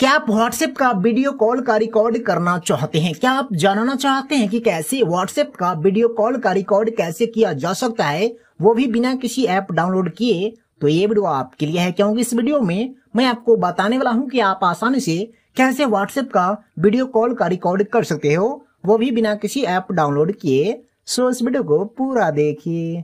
क्या आप व्हाट्सएप का वीडियो कॉल का रिकॉर्ड करना चाहते हैं क्या आप जानना चाहते हैं कि कैसे व्हाट्सएप का वीडियो कॉल का रिकॉर्ड कैसे किया जा सकता है वो भी बिना किसी ऐप डाउनलोड किए तो ये वीडियो आपके लिए है क्योंकि इस वीडियो में मैं आपको बताने वाला हूँ कि आप आसानी से कैसे व्हाट्सएप का वीडियो कॉल का रिकॉर्ड कर सकते हो वो भी बिना किसी ऐप डाउनलोड किए सो इस वीडियो को पूरा देखिए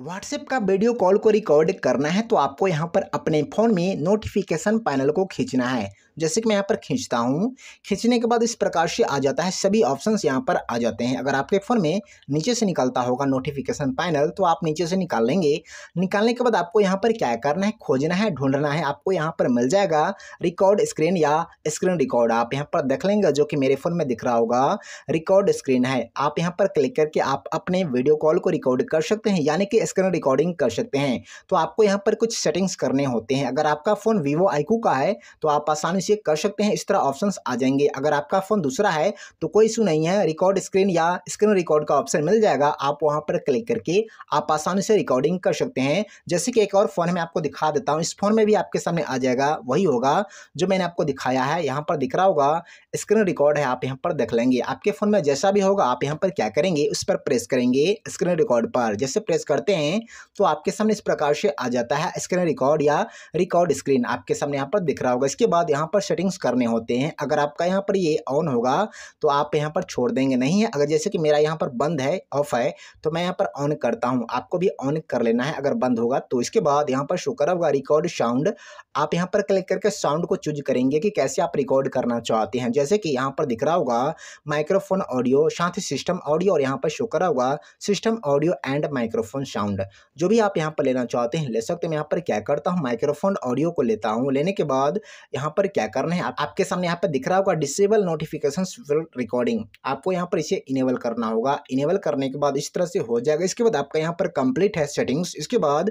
व्हाट्सएप का वीडियो कॉल को रिकॉर्ड करना है तो आपको यहाँ पर अपने फ़ोन में नोटिफिकेशन पैनल को खींचना है जैसे कि मैं यहाँ पर खींचता हूँ खींचने के बाद इस प्रकार से आ जाता है सभी ऑप्शंस यहाँ पर आ जाते हैं अगर आपके फ़ोन में नीचे से निकलता होगा नोटिफिकेशन पैनल तो आप नीचे से निकाल लेंगे निकालने के बाद आपको यहाँ पर क्या करना है खोजना है ढूंढना है आपको यहाँ पर मिल जाएगा रिकॉर्ड स्क्रीन या स्क्रीन रिकॉर्ड आप यहाँ पर देख लेंगे जो कि मेरे फ़ोन में दिख रहा होगा रिकॉर्ड स्क्रीन है आप यहाँ पर क्लिक करके आप अपने वीडियो कॉल को रिकॉर्ड कर सकते हैं यानी कि स्क्रीन रिकॉर्डिंग कर सकते हैं तो आपको यहाँ पर कुछ सेटिंग्स करने होते हैं अगर आपका फ़ोन वीवो आईकू का है तो आप आसानी से कर सकते हैं इस तरह ऑप्शन आ जाएंगे अगर आपका फ़ोन दूसरा है तो कोई इशू नहीं है रिकॉर्ड स्क्रीन या स्क्रीन रिकॉर्ड का ऑप्शन मिल जाएगा आप वहाँ पर क्लिक करके आप आसानी से रिकॉर्डिंग कर सकते हैं जैसे कि एक और फ़ोन में आपको दिखा देता हूँ इस फ़ोन में भी आपके सामने आ जाएगा वही होगा जो मैंने आपको दिखाया है यहाँ पर दिख रहा होगा स्क्रीन रिकॉर्ड है आप यहाँ पर देख लेंगे आपके फ़ोन में जैसा भी होगा आप यहाँ पर क्या करेंगे उस पर प्रेस करेंगे स्क्रीन रिकॉर्ड पर जैसे प्रेस करते हैं हैं तो आपके सामने इस प्रकार से आ जाता है स्क्रीन रिकॉर्ड या रिकॉर्ड स्क्रीन आपके सामने यहाँ पर दिख रहा होगा इसके बाद यहाँ पर सेटिंग्स करने होते हैं अगर आपका यहाँ पर ये ऑन होगा तो आप यहाँ पर छोड़ देंगे नहीं है अगर जैसे कि मेरा यहाँ पर बंद है ऑफ है तो मैं यहाँ पर ऑन करता हूँ आपको भी ऑन कर लेना है अगर बंद होगा तो इसके बाद यहाँ पर शुक्र होगा रिकॉर्ड साउंड आप यहाँ पर क्लिक करके साउंड को चूज करेंगे कि कैसे आप रिकॉर्ड करना चाहते हैं जैसे कि यहाँ पर दिख रहा होगा माइक्रोफोन ऑडियो साथ ही सिस्टम ऑडियो और यहाँ पर शुक्र होगा system audio and microphone sound sound जो भी आप यहाँ पर लेना चाहते हैं ले सकते हैं यहाँ पर क्या करता हूँ माइक्रोफोन ऑडियो को लेता हूँ लेने के बाद यहाँ पर क्या करना है आपके सामने यहाँ पर दिख रहा होगा डिसेबल नोटिफिकेशन रिकॉर्डिंग आपको यहाँ पर इसे इनेबल करना होगा इनेबल करने के बाद इस तरह से हो जाएगा इसके बाद आपका यहाँ पर कंप्लीट है सेटिंग्स इसके बाद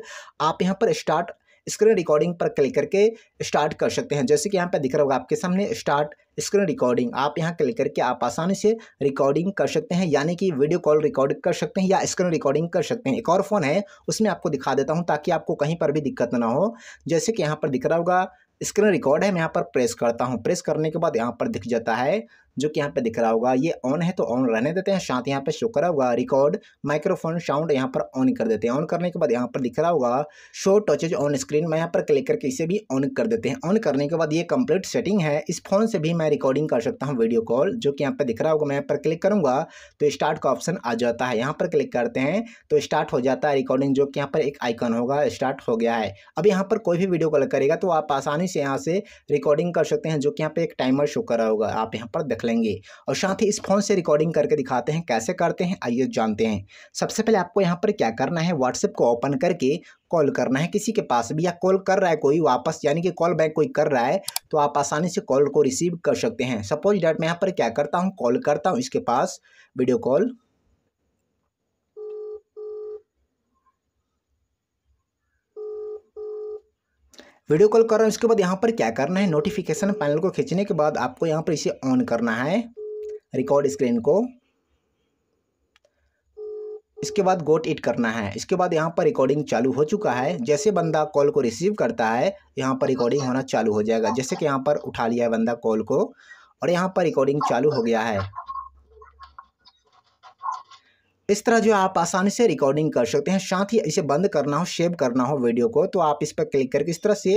आप यहाँ पर स्टार्ट स्क्रीन रिकॉर्डिंग पर क्लिक करके स्टार्ट कर सकते हैं जैसे कि यहाँ पर दिख रहा होगा आपके सामने स्टार्ट स्क्रीन रिकॉर्डिंग आप यहाँ क्लिक करके आप आसानी से रिकॉर्डिंग कर सकते हैं यानी कि वीडियो कॉल रिकॉर्ड कर सकते हैं या स्क्रीन रिकॉर्डिंग कर सकते हैं एक और फ़ोन है उसमें आपको दिखा देता हूँ ताकि आपको कहीं पर भी दिक्कत ना हो जैसे कि यहाँ पर दिख रहा होगा स्क्रीन रिकॉर्ड है मैं यहाँ पर प्रेस करता हूँ प्रेस करने के बाद यहाँ पर दिख जाता है जो कि यहाँ पे दिख रहा होगा ये ऑन है तो ऑन रहने देते हैं साथ यहाँ पे शो करा होगा रिकॉर्ड माइक्रोफोन साउंड यहाँ पर ऑन कर देते हैं ऑन करने के बाद यहाँ पर दिख रहा होगा शो टचेज ऑन स्क्रीन मैं यहाँ पर क्लिक करके इसे भी ऑन कर देते हैं ऑन करने के बाद ये कंप्लीट सेटिंग है इस फोन से भी मैं रिकॉर्डिंग कर सकता हूँ वीडियो कॉल जो कि यहाँ पर दिख रहा होगा मैं यहाँ पर क्लिक करूँगा तो स्टार्ट का ऑप्शन आ जाता है यहाँ पर क्लिक करते हैं तो स्टार्ट हो जाता है रिकॉर्डिंग जो कि यहाँ पर एक आइकन होगा स्टार्ट हो गया है अब यहाँ पर कोई भी वीडियो कॉल करेगा तो आप आसानी से यहाँ से रिकॉर्डिंग कर सकते हैं जो कि यहाँ पर एक टाइमर शो करा होगा आप यहाँ पर देख लेंगे और साथ ही इस फ़ोन से रिकॉर्डिंग करके दिखाते हैं कैसे करते हैं आइए जानते हैं सबसे पहले आपको यहाँ पर क्या करना है व्हाट्सएप को ओपन करके कॉल करना है किसी के पास भी या कॉल कर रहा है कोई वापस यानी कि कॉल बैक कोई कर रहा है तो आप आसानी से कॉल को रिसीव कर सकते हैं सपोज डैट मैं यहाँ पर क्या करता हूँ कॉल करता हूँ इसके पास वीडियो कॉल वीडियो कॉल कर रहा हूँ उसके बाद यहाँ पर क्या करना है नोटिफिकेशन पैनल को खींचने के बाद आपको यहाँ पर इसे ऑन करना है रिकॉर्ड स्क्रीन को इसके बाद गोट इट करना है इसके बाद यहाँ पर रिकॉर्डिंग चालू हो चुका है जैसे बंदा कॉल को रिसीव करता है यहाँ पर रिकॉर्डिंग होना चालू हो जाएगा जैसे कि यहाँ पर उठा लिया है बंदा कॉल को और यहाँ पर रिकॉर्डिंग चालू हो गया है इस तरह जो आप आसानी से रिकॉर्डिंग कर सकते हैं साथ ही इसे बंद करना हो सेव करना हो वीडियो को तो आप इस पर क्लिक करके इस तरह से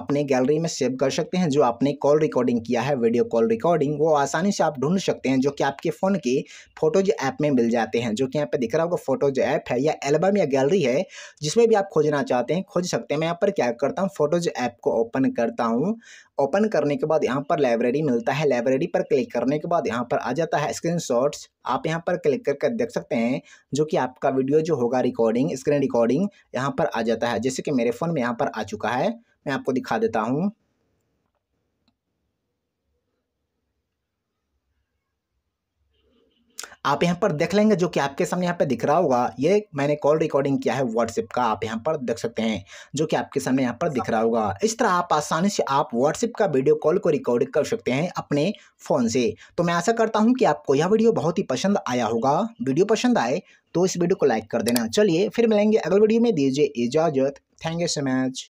अपने गैलरी में सेव कर सकते हैं जो आपने कॉल रिकॉर्डिंग किया है वीडियो कॉल रिकॉर्डिंग वो आसानी से आप ढूंढ सकते हैं जो कि आपके फ़ोन के फोटोज ऐप में मिल जाते हैं जो कि यहाँ पर दिख रहा होगा फोटोज ऐप है या एल्बम या गैलरी है जिसमें भी आप खोजना चाहते हैं खोज सकते हैं मैं यहाँ पर क्या करता हूँ फोटोज ऐप को ओपन करता हूँ ओपन करने के बाद यहाँ पर लाइब्रेरी मिलता है लाइब्रेरी पर क्लिक करने के बाद यहाँ पर आ जाता है स्क्रीन आप यहाँ पर क्लिक करके देख सकते हैं जो कि आपका वीडियो जो होगा रिकॉर्डिंग स्क्रीन रिकॉर्डिंग यहाँ पर आ जाता है जैसे कि मेरे फ़ोन में यहाँ पर आ चुका है मैं आपको दिखा देता हूँ आप यहाँ पर देख लेंगे जो कि आपके सामने यहाँ पे दिख रहा होगा ये मैंने कॉल रिकॉर्डिंग किया है व्हाट्सएप का आप यहाँ पर देख सकते हैं जो कि आपके सामने यहाँ पर दिख रहा होगा इस तरह आप आसानी से आप व्हाट्सएप का वीडियो कॉल को रिकॉर्ड कर सकते हैं अपने फ़ोन से तो मैं आशा करता हूँ कि आपको यह वीडियो बहुत ही पसंद आया होगा वीडियो पसंद आए तो इस वीडियो को लाइक कर देना चलिए फिर मिलेंगे अगले वीडियो में दीजिए इजाज़त थैंक यू सो मच